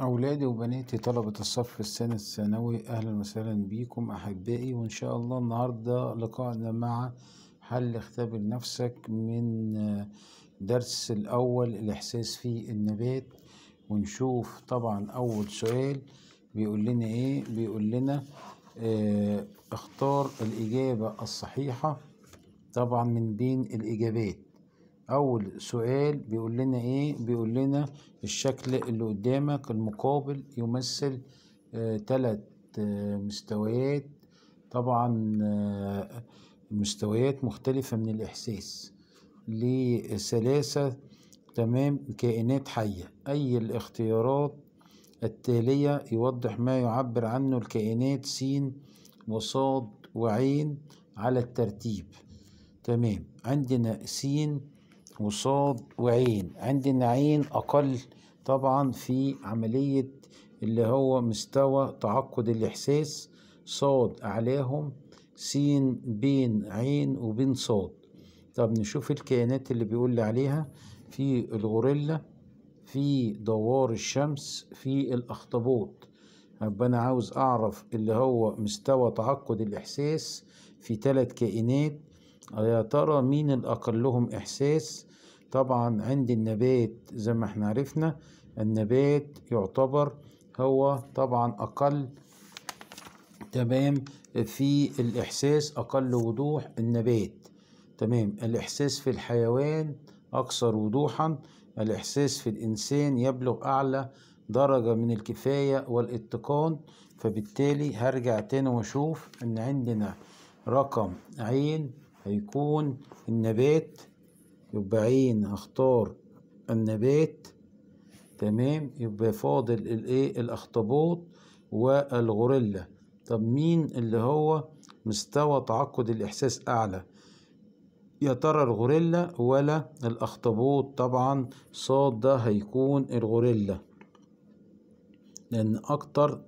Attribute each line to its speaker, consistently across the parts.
Speaker 1: أولادي وبناتي طلبة الصف السنة الثانوي أهلا وسهلا بيكم أحبائي وإن شاء الله النهاردة لقاءنا مع حل اختبر نفسك من آه، درس الأول الإحساس في النبات ونشوف طبعا أول سؤال بيقول لنا إيه بيقول لنا آه، اختار الإجابة الصحيحة طبعا من بين الإجابات اول سؤال بيقول لنا ايه بيقول لنا الشكل اللي قدامك المقابل يمثل ثلاث آه،, آه مستويات طبعا آه مستويات مختلفة من الإحساس لثلاثة تمام كائنات حية أي الاختيارات التالية يوضح ما يعبر عنه الكائنات س وصاد وعين على الترتيب تمام عندنا س وصاد وعين عندي عين اقل طبعا في عملية اللي هو مستوى تعقد الاحساس صاد اعلاهم سين بين عين وبين صاد طب نشوف الكائنات اللي بيقول لي عليها في الغوريلا في دوار الشمس في الاخطبوط يبقى انا عاوز اعرف اللي هو مستوى تعقد الاحساس في ثلاث كائنات يا ترى مين الاقلهم احساس طبعا عند النبات زي ما احنا عرفنا النبات يعتبر هو طبعا أقل تمام في الإحساس أقل وضوح النبات تمام الإحساس في الحيوان أكثر وضوحا الإحساس في الإنسان يبلغ أعلى درجة من الكفاية والاتقان فبالتالي هرجع تاني واشوف ان عندنا رقم عين هيكون النبات يبقى عين هختار النبات تمام يبقى فاضل الايه الاخطبوط والغوريلا طب مين اللي هو مستوى تعقد الاحساس اعلى يا ترى الغوريلا ولا الاخطبوط طبعا صاد ده هيكون الغوريلا لان اكتر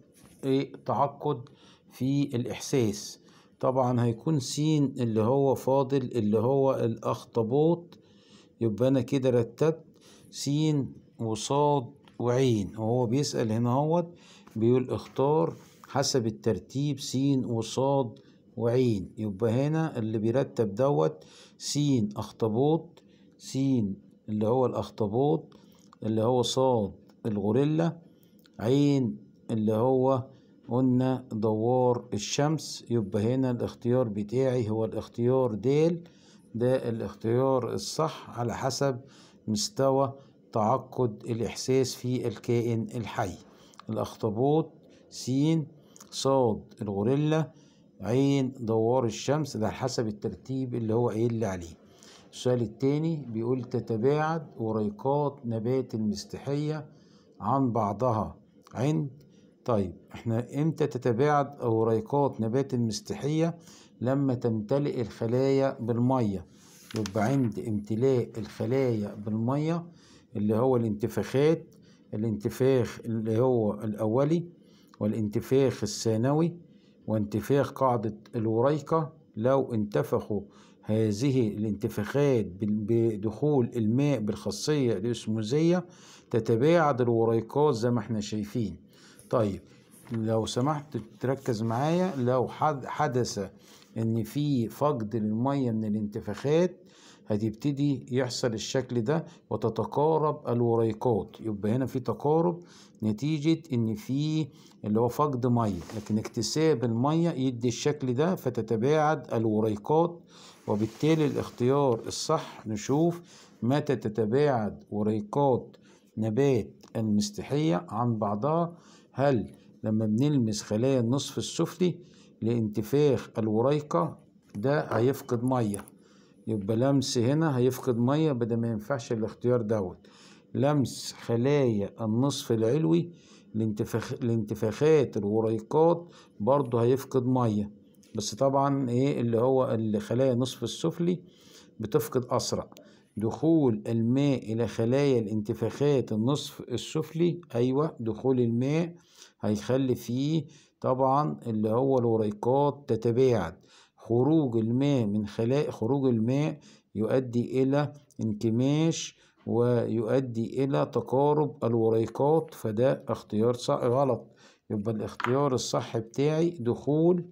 Speaker 1: ايه تعقد في الاحساس طبعا هيكون سين اللي هو فاضل اللي هو الاخطبوط يبقى أنا كده رتبت س وصاد وعين وهو بيسأل هنا اهوت بيقول اختار حسب الترتيب س وصاد وعين يبقى هنا اللي بيرتب دوت س اخطبوط س اللي هو الاخطبوط اللي هو صاد الغوريلا عين اللي هو قلنا دوار الشمس يبقى هنا الاختيار بتاعي هو الاختيار د ده الاختيار الصح على حسب مستوى تعقد الإحساس في الكائن الحي الأخطبوط س ص الغوريلا عين دوار الشمس ده حسب الترتيب اللي هو قايل لي عليه السؤال التاني بيقول تتباعد وريقات نبات المستحية عن بعضها عند طيب احنا امتى تتباعد أوريقات نبات المستحية لما تمتلئ الخلايا بالمية يبقى عند امتلاء الخلايا بالمية اللي هو الانتفاخات الانتفاخ اللي هو الأولي والانتفاخ الثانوي وانتفاخ قاعدة الوريقة لو انتفخوا هذه الانتفاخات بدخول الماء بالخاصية الاسموزية تتباعد الوريقات زي ما احنا شايفين طيب لو سمحت تركز معايا لو حدث ان في فقد للميه من الانتفاخات هتبتدي يحصل الشكل ده وتتقارب الوريقات يبقى هنا في تقارب نتيجة ان في اللي هو فقد مية لكن اكتساب المية يدي الشكل ده فتتباعد الوريقات وبالتالي الاختيار الصح نشوف متى تتباعد وريقات نبات المستحية عن بعضها هل لما بنلمس خلايا النصف السفلي لانتفاخ الوريقة ده هيفقد مية يبقى لمس هنا هيفقد مية بدل ما ينفعش الاختيار دوت لمس خلايا النصف العلوي لانتفاخ لانتفاخات الوريقات برضه هيفقد مية بس طبعا ايه اللي هو الخلايا النصف السفلي بتفقد اسرع دخول الماء إلى خلايا الانتفاخات النصف السفلي أيوة دخول الماء هيخلي فيه طبعا اللي هو الوريقات تتباعد خروج الماء من خلايا خروج الماء يؤدي إلى انكماش ويؤدي إلى تقارب الوريقات فده اختيار صح غلط يبقى الاختيار الصح بتاعي دخول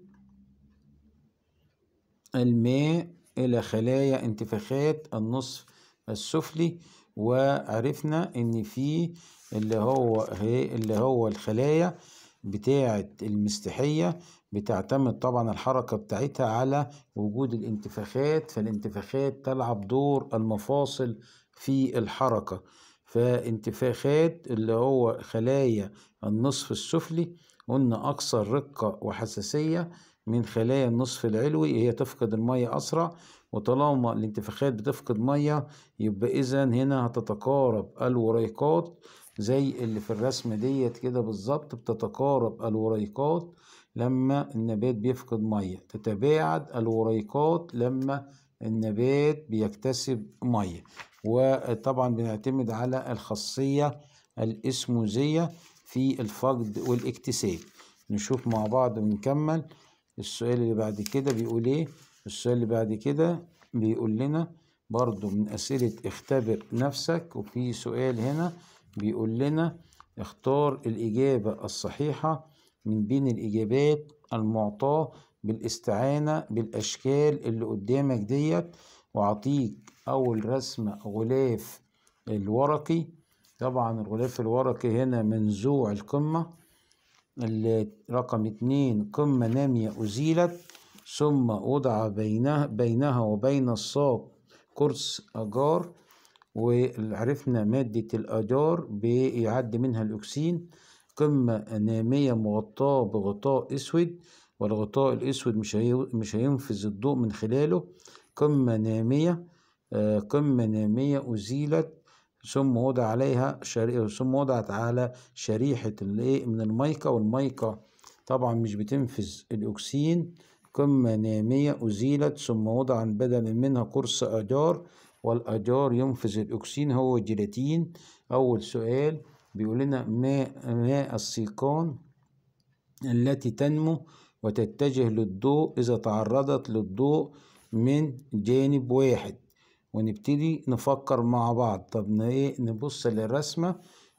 Speaker 1: الماء إلى خلايا انتفاخات النصف السفلي وعرفنا إن في اللي هو اللي هو الخلايا بتاعة المستحية بتعتمد طبعا الحركة بتاعتها على وجود الانتفاخات فالانتفاخات تلعب دور المفاصل في الحركة فانتفاخات اللي هو خلايا النصف السفلي قلنا أكثر رقة وحساسية من خلايا النصف العلوي هي تفقد المية أسرع وطالما الانتفاخات بتفقد مية يبقى إذا هنا هتتقارب الوريقات زي اللي في الرسمة ديت كده بالظبط بتتقارب الوريقات لما النبات بيفقد مية تتباعد الوريقات لما النبات بيكتسب مية وطبعا بنعتمد على الخاصية الاسموزية في الفقد والاكتساب نشوف مع بعض ونكمل السؤال اللي بعد كده بيقول ايه السؤال اللي بعد كده بيقول لنا برضو من أسئلة اختبر نفسك وفي سؤال هنا بيقول لنا اختار الإجابة الصحيحة من بين الإجابات المعطاة بالاستعانة بالأشكال اللي قدامك ديت وعطيك أول رسمة غلاف الورقي طبعا الغلاف الورقي هنا منزوع القمة رقم اتنين قمة نامية أزيلت ثم وضع بينها بينها وبين الصاب قرص أجار وعرفنا مادة الأجار بيعدي منها الأكسين قمة نامية مغطاة بغطاء أسود والغطاء الأسود مش مش هينفذ الضوء من خلاله قمة نامية آه، قمة نامية أزيلت ثم وضع عليها شري... ثم وضعت على شريحة الايه من المايكة والمايكة طبعا مش بتنفذ الأكسين قمة نامية أزيلت ثم وضع بدلا منها قرص أجار والأجار ينفذ الأكسين هو جيلاتين أول سؤال بيقول لنا ما ما السيقان التي تنمو وتتجه للضوء إذا تعرضت للضوء من جانب واحد ونبتدي نفكر مع بعض طب ايه نبص للرسمة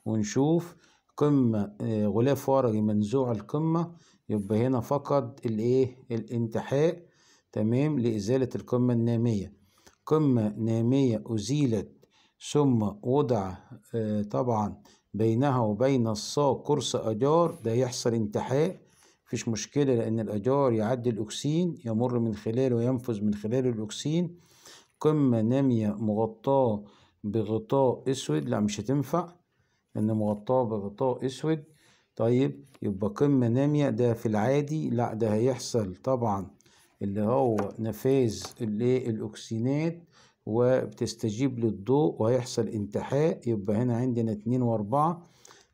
Speaker 1: ونشوف قمة آه، غلاف ورقي منزوع القمة يبقى هنا فقد الايه الانتحاء تمام لإزالة القمة النامية قمة نامية أزيلت ثم وضع آه، طبعا بينها وبين الصاق قرص أجار ده يحصل انتحاء مفيش مشكلة لأن الأجار يعدي الأكسين يمر من خلاله وينفذ من خلاله الأكسين قمة نامية مغطاة بغطاء اسود لا مش هتنفع ان مغطاة بغطاء اسود طيب يبقى قمة نامية ده في العادي لا ده هيحصل طبعا اللي هو نفاذ اللي الاكسينات وبتستجيب للضوء وهيحصل انتحاء يبقى هنا عندنا اتنين واربعة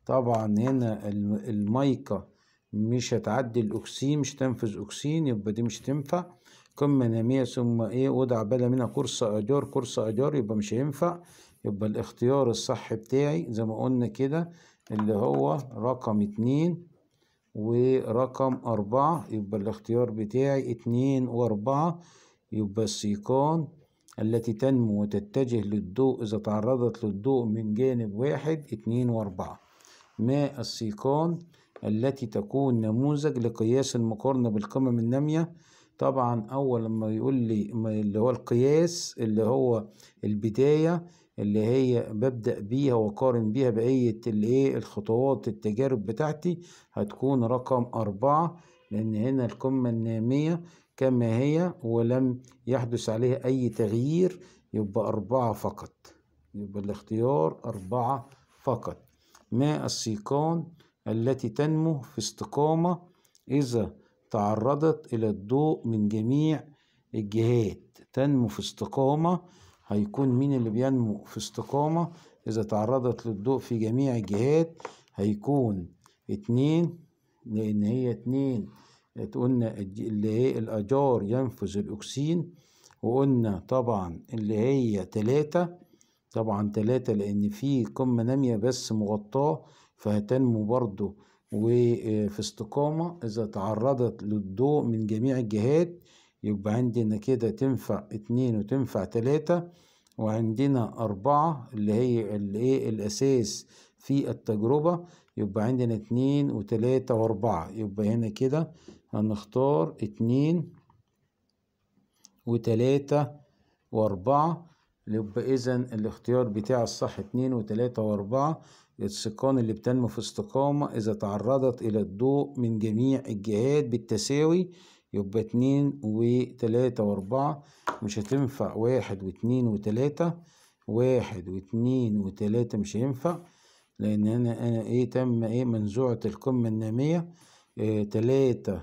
Speaker 1: طبعا هنا المايكا مش هتعدي الاكسين مش هتنفذ اكسين يبقى دي مش هتنفع قمة نامية ثم ايه وضع بدل منها كورس اجار كورس اجار يبقى مش هينفع يبقى الاختيار الصح بتاعي زي ما قلنا كده اللي هو رقم اتنين ورقم أربعة يبقى الاختيار بتاعي اتنين وأربعة يبقى السيقان التي تنمو وتتجه للضوء إذا تعرضت للضوء من جانب واحد اتنين وأربعة ما السيقان التي تكون نموذج لقياس المقارنة بالقمم النامية طبعا اول لما يقول لي اللي هو القياس اللي هو البداية اللي هي ببدأ بيها وقارن بيها بقية الايه الخطوات التجارب بتاعتي هتكون رقم أربعة لأن هنا القمة النامية كما هي ولم يحدث عليها أي تغيير يبقى أربعة فقط يبقى الاختيار أربعة فقط ما السيقان التي تنمو في استقامة إذا تعرضت إلى الضوء من جميع الجهات تنمو في استقامة هيكون مين اللي بينمو في استقامة إذا تعرضت للضوء في جميع الجهات هيكون اتنين لأن هي اتنين قلنا اللي هي الأجار ينفذ الأكسين وقلنا طبعا اللي هي تلاتة طبعا تلاتة لأن في قمة نامية بس مغطاة فهتنمو برضو وفي استقامة إذا تعرضت للضوء من جميع الجهات يبقى عندنا كده تنفع اتنين وتنفع تلاتة وعندنا أربعة اللي هي إيه الأساس في التجربة يبقى عندنا اتنين وتلاتة وأربعة يبقى هنا كده هنختار اتنين وتلاتة وأربعة يبقى إذا الاختيار بتاع الصح اتنين وتلاتة وأربعة للسكان اللي بتنمو في استقامة إذا تعرضت إلى الضوء من جميع الجهات بالتساوي يبقى اتنين وتلاتة وأربعة مش هتنفع واحد واتنين وتلاتة واحد واتنين وتلاتة مش هينفع لأن أنا أنا إيه تم إيه منزوعة القمة النامية إيه تلاتة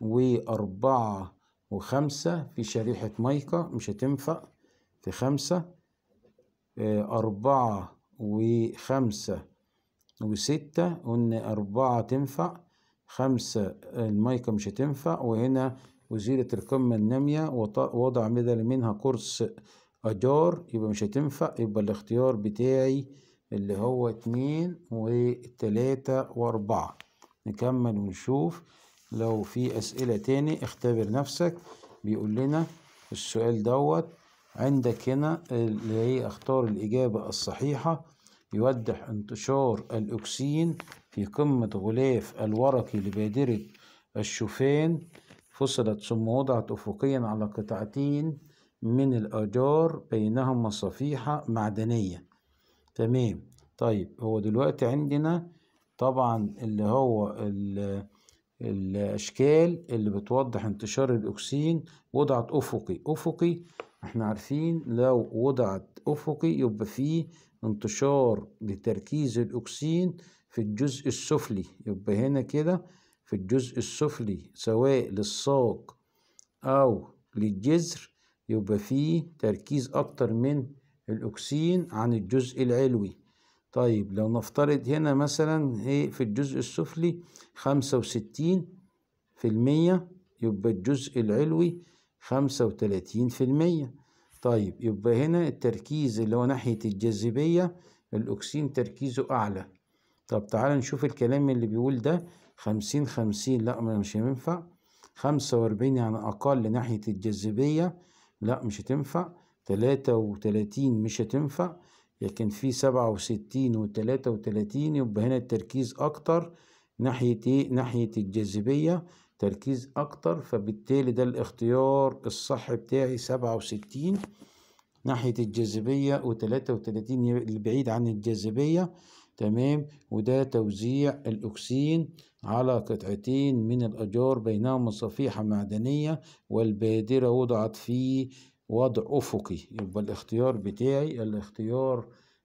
Speaker 1: وأربعة وخمسة في شريحة مايكا مش هتنفع في خمسة إيه أربعة وخمسة وستة قلنا أربعة تنفع خمسة المايكا مش هتنفع وهنا وزيرة القمة النامية ووضع بدل منها قرص أجار يبقى مش هتنفع يبقى الاختيار بتاعي اللي هو اتنين وتلاتة وأربعة نكمل ونشوف لو في أسئلة تاني اختبر نفسك بيقول لنا السؤال دوت عندك هنا اللي هي اختار الإجابة الصحيحة يوضح انتشار الأكسين في قمة غلاف الورقي لبادرة الشوفان فصلت ثم وضعت أفقيا على قطعتين من الأجار بينهما صفيحة معدنية تمام طيب هو دلوقتي عندنا طبعا اللي هو اللي الأشكال اللي بتوضح انتشار الأكسين وضعت أفقي أفقي احنا عارفين لو وضعت أفقي يبقى فيه انتشار لتركيز الأكسين في الجزء السفلي يبقى هنا كده في الجزء السفلي سواء للساق أو للجذر يبقى فيه تركيز أكتر من الأكسين عن الجزء العلوي طيب لو نفترض هنا مثلا ايه في الجزء السفلي خمسة وستين في المية يبقى الجزء العلوي خمسة وتلاتين في المية طيب يبقى هنا التركيز اللي هو ناحية الجاذبية الأكسين تركيزه أعلى طب تعال نشوف الكلام اللي بيقول ده خمسين خمسين لا مش هينفع خمسة وأربعين يعني أقل ناحية الجاذبية لا مش هتنفع تلاتة وتلاتين مش هتنفع لكن في سبعة وستين وتلاتة وتلاتين يبقى هنا التركيز أكتر ناحية إيه؟ ناحية الجاذبية تركيز أكتر فبالتالي ده الاختيار الصح بتاعي سبعة وستين ناحية الجاذبية وتلاتة وتلاتين اللي بعيد عن الجاذبية تمام وده توزيع الأكسين على قطعتين من الأجار بينهما صفيحة معدنية والبادرة وضعت في وضع أفقي يبقى الاختيار بتاعي الاختيار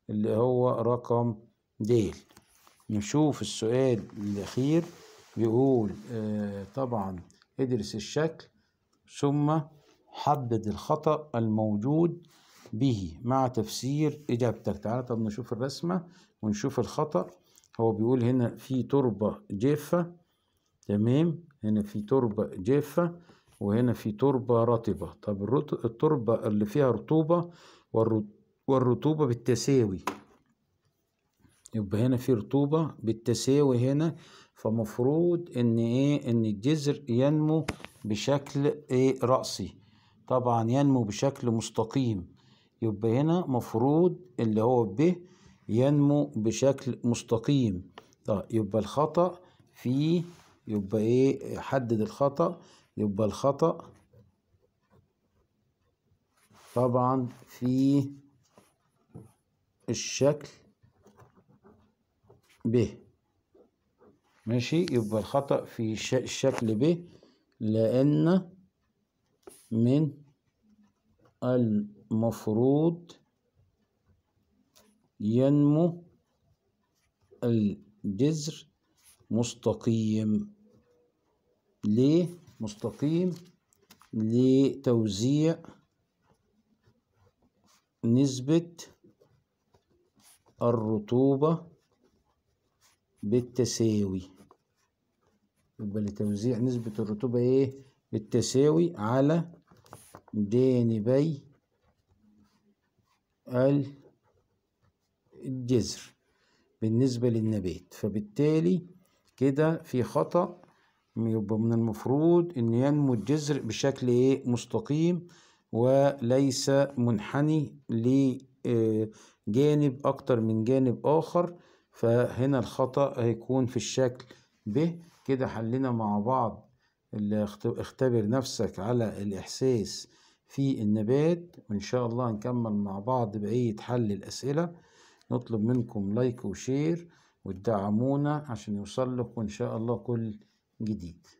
Speaker 1: اللي هو رقم د نشوف السؤال الأخير بيقول آه طبعا ادرس الشكل ثم حدد الخطأ الموجود به مع تفسير إجابتك تعالى طب نشوف الرسمة ونشوف الخطأ هو بيقول هنا في تربة جافة تمام هنا في تربة جافة وهنا في تربة رطبة طب التربة اللي فيها رطوبة والرطوبة بالتساوي يبقى هنا في رطوبة بالتساوي هنا فمفروض ان ايه ان الجذر ينمو بشكل ايه رأسي طبعا ينمو بشكل مستقيم يبقى هنا مفروض اللي هو ب ينمو بشكل مستقيم طيب يبقى الخطأ في يبقى ايه حدد الخطأ يبقى الخطأ طبعا في الشكل ب ماشي يبقى الخطأ في الشكل ب لأن من المفروض ينمو الجذر مستقيم ليه مستقيم لتوزيع نسبة الرطوبة بالتساوي يبقى لتوزيع نسبة الرطوبة ايه بالتساوي على جانبي الجذر بالنسبة للنبات فبالتالي كده في خطأ يبقى من المفروض ان ينمو الجذر بشكل ايه مستقيم وليس منحني لجانب آه، اكتر من جانب اخر فهنا الخطأ هيكون في الشكل ب كده حلينا مع بعض اختبر نفسك على الاحساس في النبات وان شاء الله نكمل مع بعض بقية حل الاسئلة نطلب منكم لايك وشير وتدعمونا عشان يوصل لكم ان شاء الله كل gidit.